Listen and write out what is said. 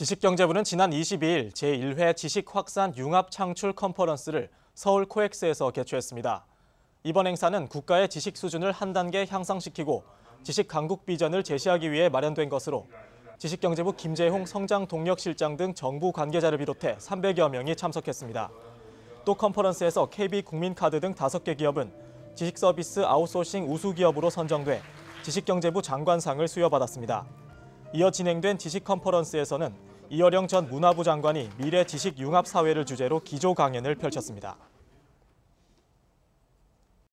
지식경제부는 지난 22일 제1회 지식확산 융합창출 컨퍼런스를 서울 코엑스에서 개최했습니다. 이번 행사는 국가의 지식 수준을 한 단계 향상시키고 지식 강국 비전을 제시하기 위해 마련된 것으로 지식경제부 김재홍 성장동력실장 등 정부 관계자를 비롯해 300여 명이 참석했습니다. 또 컨퍼런스에서 KB 국민카드 등 5개 기업은 지식서비스 아웃소싱 우수기업으로 선정돼 지식경제부 장관상을 수여받았습니다. 이어 진행된 지식 컨퍼런스에서는 이어령 전 문화부 장관이 미래 지식 융합 사회를 주제로 기조 강연을 펼쳤습니다.